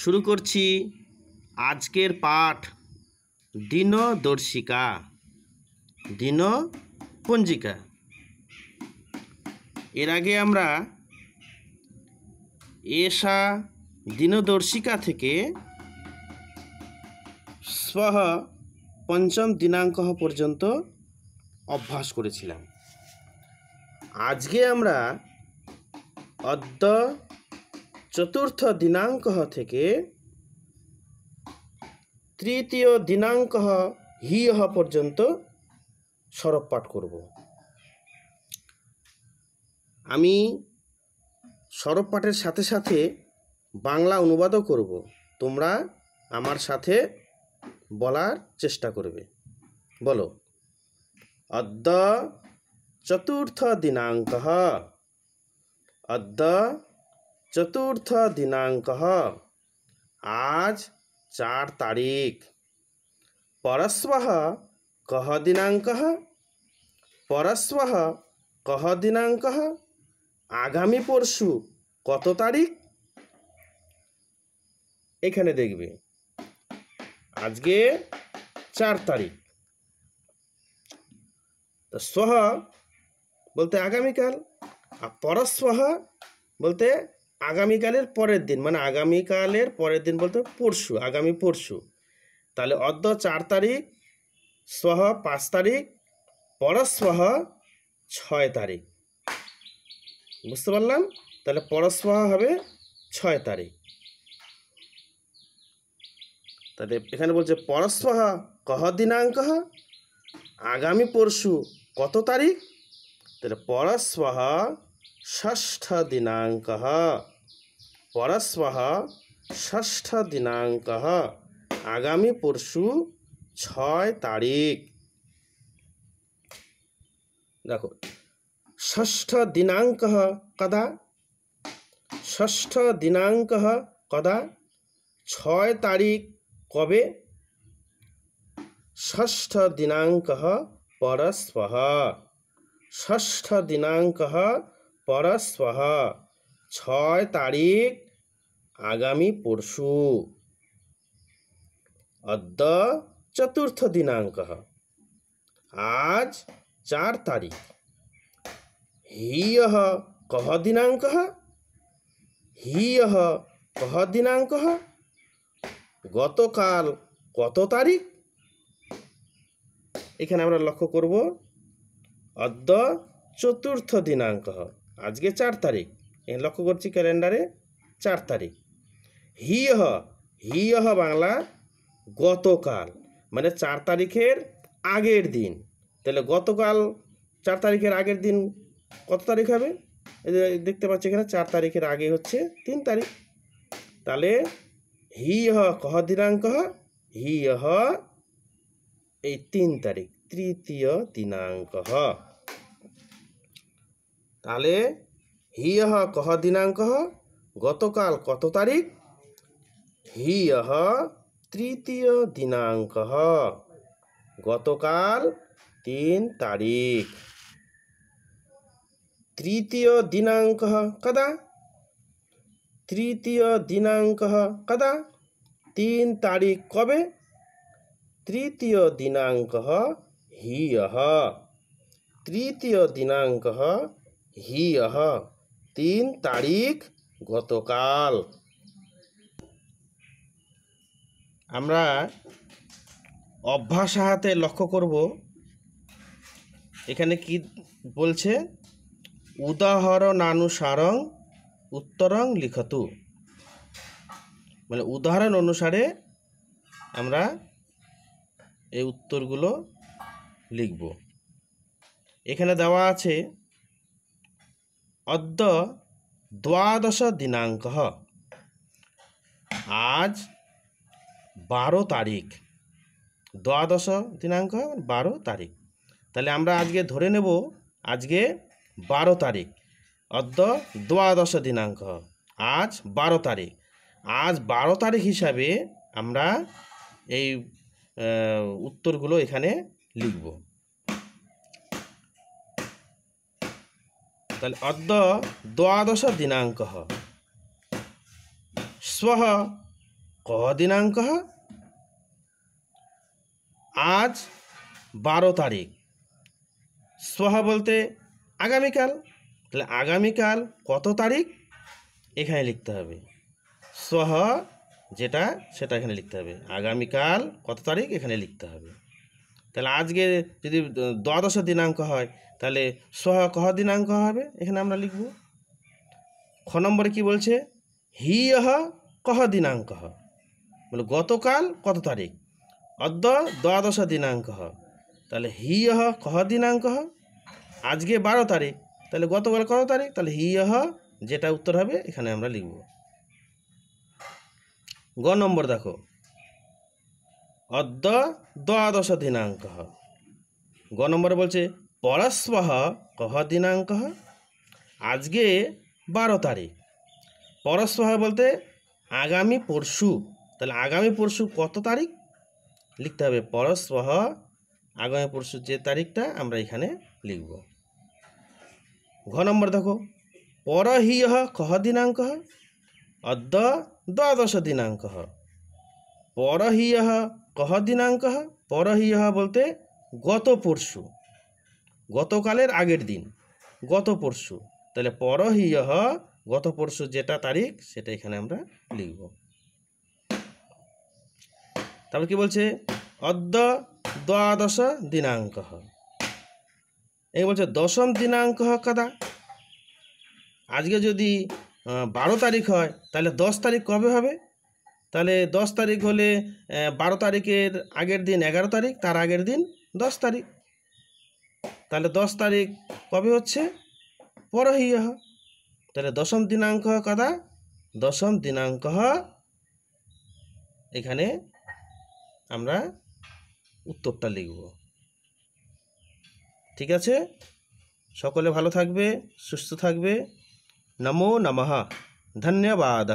শুরু করছি আজকের পাঠ দিনদর্শিকা দিন পঞ্জিকা এর আগে আমরা এসা দিনদর্শিকা থেকে স্ব পঞ্চম দিনাঙ্ক পর্যন্ত অভ্যাস করেছিলাম আজকে আমরা অদ্য চতুর্থ দিনাঙ্ক থেকে তৃতীয় দিনাঙ্ক হিয়হ পর্যন্ত সরব পাঠ করব আমি সরব পাঠের সাথে সাথে বাংলা অনুবাদও করব তোমরা আমার সাথে বলার চেষ্টা করবে বলো অদ্য চতুর্থ দিনাঙ্ক অদ্য चतुर्थ दिनांक आज चार तारीख परस्व कह दिनांक परस्व कह दिनांक আগামী পরশু কত তারিখ এখানে দেখবে আজকে চার তারিখ তো সহ বলতে আগামীকাল আর পরস্বহ বলতে আগামীকালের পরের দিন মানে আগামীকালের পরের দিন বলতে পরশু আগামী পরশু তাহলে অর্ধ চার তারিখ সহ পাঁচ তারিখ পরস্পহ ছয় তারিখ বুঝতে পারলাম তাহলে পরস্পহ হবে ছয় তারিখ তাহলে এখানে বলছে পরস্পহ কহ দিনাঙ্ক আগামী পরশু কত তারিখ তাহলে পরস্পহ ষষ্ঠ দিনাঙ্ক পরশ ষষ্ঠ দিনাঙ্ক আগামী পরশু ছয় তারিখ দেখো ষষ্ঠ দিনাঙ্ক কদা ষষ্ঠ দিনাঙ্ক কদা ছয় তারিখ কবে ষষ্ঠ দিনাঙ্ক পরস্পর ষষ্ঠ দিনাঙ্ক পরস্পর ছয় তারিখ আগামী পরশু অদ্য চতুর্থ দিনাঙ্ক আজ চার তারিখ হিয় কহ দিনাঙ্ক হিয় কহ দিনাঙ্ক গতকাল কত তারিখ এখানে আমরা লক্ষ্য করব অদ্য চতুর্থ দিনাঙ্ক আজকে চার তারিখ লক্ষ্য করছি ক্যালেন্ডারে চার তারিখ হিয়হ হিয়হ বাংলা গতকাল মানে চার তারিখের আগের দিন তাহলে গতকাল চার তারিখের আগের দিন কত তারিখ হবে দেখতে পাচ্ছি এখানে চার তারিখের আগে হচ্ছে তিন তারিখ তাহলে হি হ কহ দিনাঙ্ক হি হ এই তিন তারিখ তৃতীয় দিনাঙ্ক তাহলে হি হ কহ দিনাঙ্ক গতকাল কত তারিখ হিয়হ তৃতীয় দিনাঙ্ক গতকাল তিন তারিখ তৃতীয় দিনাঙ্ক কদা তৃতীয় দিনাঙ্ক কদা তিন তারিখ কবে তৃতীয় দিনাঙ্ক হিয়হ তৃতীয় দিনাঙ্ক হিয়হ তিন তারিখ গতকাল আমরা অভ্যাস হাতে লক্ষ্য করব এখানে কি বলছে উদাহরণানুসারং উত্তরং লিখতু মানে উদাহরণ অনুসারে আমরা এই উত্তরগুলো লিখব এখানে দেওয়া আছে অদ্য দ্বাদশ দিনাঙ্ক আজ বারো তারিখ দ্বাদশ দিনাঙ্ক মানে বারো তারিখ তাহলে আমরা আজকে ধরে নেব আজকে বারো তারিখ অর্ধ দ্বাদশ দিনাঙ্ক আজ বারো তারিখ আজ বারো তারিখ হিসাবে আমরা এই উত্তরগুলো এখানে লিখব তাহলে অর্ধ দ্বাদশ দিনাঙ্ক স্ব ক দিনাঙ্ক আজ বারো তারিখ সোহা বলতে আগামীকাল তাহলে আগামীকাল কত তারিখ এখানে লিখতে হবে সহ যেটা সেটা এখানে লিখতে হবে আগামীকাল কত তারিখ এখানে লিখতে হবে তাহলে আজকে যদি দ্বাদশ দিনাঙ্ক হয় তাহলে সহ কহ দিনাঙ্ক হবে এখানে আমরা লিখব খ নম্বরে কী বলছে হি কহ দিনাঙ্ক বলে গতকাল কত তারিখ অদ্য দ্বাদশ দিনাঙ্ক তাহলে হিয়হ কহ দিনাঙ্ক আজকে বারো তারিখ তাহলে গতকাল কত তারিখ তাহলে হিয়হ যেটা উত্তর হবে এখানে আমরা লিখব গ নম্বর দেখো অদ্য দ্বাদশ দিনাঙ্ক গ নম্বরে বলছে পরস্পহ কহ দিনাঙ্ক আজকে বারো তারিখ পরস্পহ বলতে আগামী পরশু তাহলে আগামী পরশু কত তারিখ লিখতে হবে পরস্পহ আগামী পরশু যে তারিখটা আমরা এখানে লিখব ঘ নম্বর দেখো পর হি কহ দিনাঙ্ক অদ্য দ্বাদশ দিনাঙ্ক পর হি কহ দিনাঙ্ক পর বলতে গত পরশু গতকালের আগের দিন গত পরশু তাহলে পর গত পরশু যেটা তারিখ সেটা এখানে আমরা লিখব তারপর কি বলছে অদ্য দ্বাদশ দিনাঙ্ক এই বলছে দশম দিনাঙ্ক কদা আজকে যদি বারো তারিখ হয় তাহলে দশ তারিখ কবে হবে তাহলে দশ তারিখ হলে বারো তারিখের আগের দিন এগারো তারিখ তার আগের দিন দশ তারিখ তাহলে দশ তারিখ কবে হচ্ছে পরহিয় তাহলে দশম দিনাঙ্ক কদা দশম দিনাঙ্ক এখানে আমরা উত্তরটা লিখব ঠিক আছে সকলে ভালো থাকবে সুস্থ থাকবে নমো নমঃ ধন্যবাদ